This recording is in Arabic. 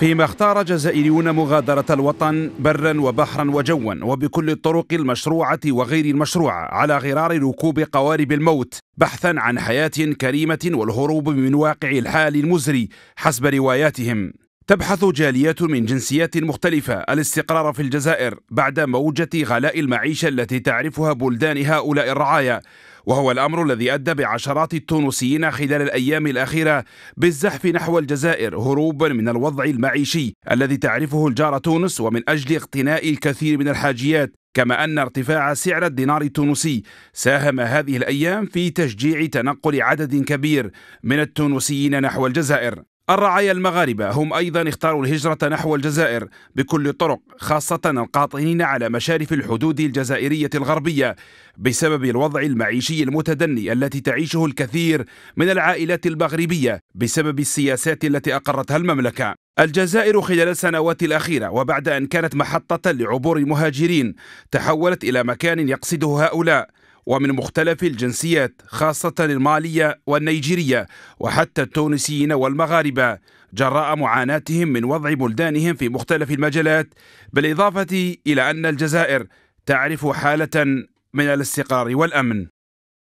فيما اختار جزائريون مغادرة الوطن برا وبحرا وجوا وبكل الطرق المشروعة وغير المشروعة على غرار ركوب قوارب الموت بحثا عن حياة كريمة والهروب من واقع الحال المزري حسب رواياتهم تبحث جاليات من جنسيات مختلفة الاستقرار في الجزائر بعد موجة غلاء المعيشة التي تعرفها بلدان هؤلاء الرعايا وهو الأمر الذي أدى بعشرات التونسيين خلال الأيام الأخيرة بالزحف نحو الجزائر هروبا من الوضع المعيشي الذي تعرفه الجاره تونس ومن أجل اقتناء الكثير من الحاجيات كما أن ارتفاع سعر الدينار التونسي ساهم هذه الأيام في تشجيع تنقل عدد كبير من التونسيين نحو الجزائر الرعايا المغاربة هم أيضا اختاروا الهجرة نحو الجزائر بكل الطرق خاصة القاطنين على مشارف الحدود الجزائرية الغربية بسبب الوضع المعيشي المتدني التي تعيشه الكثير من العائلات المغربية بسبب السياسات التي أقرتها المملكة الجزائر خلال السنوات الأخيرة وبعد أن كانت محطة لعبور المهاجرين تحولت إلى مكان يقصده هؤلاء ومن مختلف الجنسيات خاصة المالية والنيجيرية وحتى التونسيين والمغاربة جراء معاناتهم من وضع بلدانهم في مختلف المجالات بالإضافة إلى أن الجزائر تعرف حالة من الاستقرار والأمن